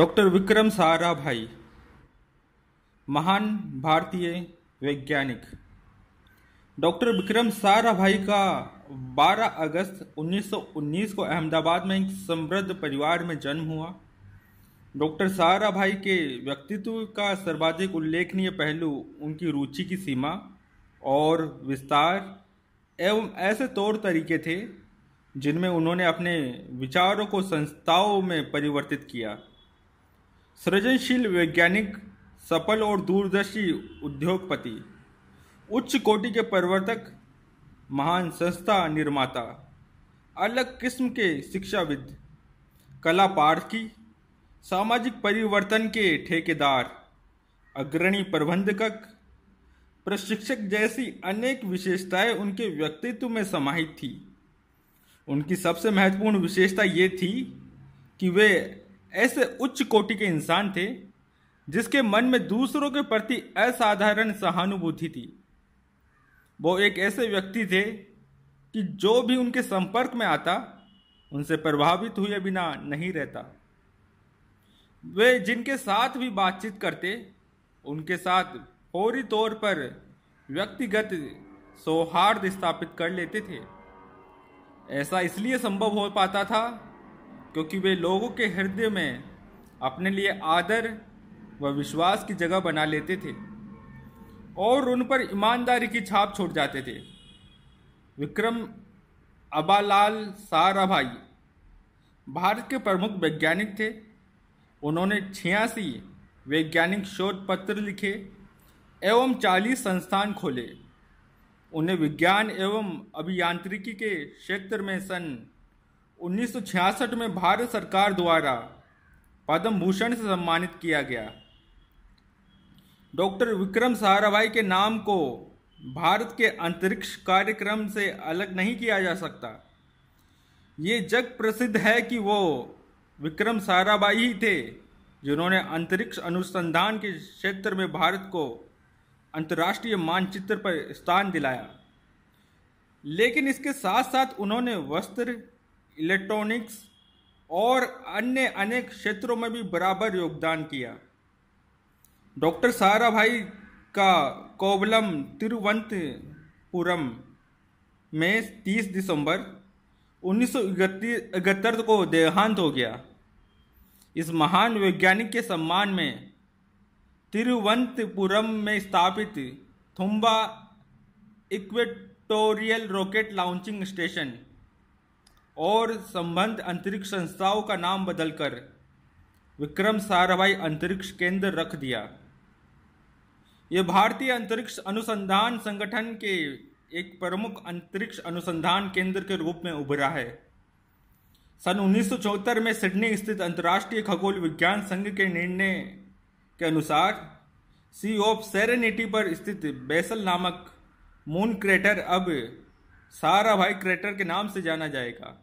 doctor Vikram सारा भाई महान भारतीय वैज्ञानिक डॉक्टर विक्रम सारा भाई का 12 अगस्त 1919 को अहमदाबाद में एक समृद्ध परिवार में जन्म हुआ डॉक्टर सारा भाई के व्यक्तित्व का सर्वाधिक उल्लेखनीय पहलू उनकी रुचि की सीमा और विस्तार एवं ऐसे तौर तरीके थे जिनमें उन्होंने अपने विचारों को संस्थाओं में परिवर्तित किया सृजनशील वैज्ञानिक सफल और दूरदर्शी उद्योगपति उच्च कोटि के प्रवर्तक महान संस्था निर्माता अलग किस्म के शिक्षाविद कला पारखी सामाजिक परिवर्तन के ठेकेदार अग्रणी प्रबंधक प्रशिक्षक जैसी अनेक विशेषताएं उनके व्यक्तित्व में समाहित थी उनकी सबसे महत्वपूर्ण विशेषता ये थी कि वे ऐसे उच्च कोटि के इंसान थे जिसके मन में दूसरों के प्रति असाधारण सहानुभूति थी वो एक ऐसे व्यक्ति थे कि जो भी उनके संपर्क में आता उनसे प्रभावित हुए बिना नहीं रहता वे जिनके साथ भी बातचीत करते उनके साथ फौरी तौर पर व्यक्तिगत सौहार्द स्थापित कर लेते थे ऐसा इसलिए संभव हो पाता था क्योंकि वे लोगों के हृदय में अपने लिए आदर व विश्वास की जगह बना लेते थे और उन पर ईमानदारी की छाप छोड़ जाते थे विक्रम अबालाल साराभाई भारत के प्रमुख वैज्ञानिक थे उन्होंने छियासी वैज्ञानिक शोध पत्र लिखे एवं चालीस संस्थान खोले उन्हें विज्ञान एवं अभियांत्रिकी के क्षेत्र में सन 1966 में भारत सरकार द्वारा पद्म भूषण से सम्मानित किया गया डॉक्टर विक्रम साराभाई के नाम को भारत के अंतरिक्ष कार्यक्रम से अलग नहीं किया जा सकता ये जग प्रसिद्ध है कि वो विक्रम साराभाई ही थे जिन्होंने अंतरिक्ष अनुसंधान के क्षेत्र में भारत को अंतर्राष्ट्रीय मानचित्र पर स्थान दिलाया लेकिन इसके साथ साथ उन्होंने वस्त्र इलेक्ट्रॉनिक्स और अन्य अनेक क्षेत्रों में भी बराबर योगदान किया डॉक्टर सहारा भाई का कोवलम तिरुवंतपुरम में 30 दिसंबर उन्नीस को देहांत हो गया इस महान वैज्ञानिक के सम्मान में तिरुवंतपुरम में स्थापित Thumba equatorial rocket launching station और संबंध अंतरिक्ष संस्थाओं का नाम बदलकर विक्रम साराभाई अंतरिक्ष केंद्र रख दिया यह भारतीय अंतरिक्ष अनुसंधान संगठन के एक प्रमुख अंतरिक्ष अनुसंधान केंद्र के रूप में उभरा है सन उन्नीस में सिडनी स्थित अंतर्राष्ट्रीय खगोल विज्ञान संघ के निर्णय के अनुसार सी ऑफ सेरेनिटी पर स्थित बेसल नामक मून क्रेटर अब सारा भाई क्रेटर के नाम से जाना जाएगा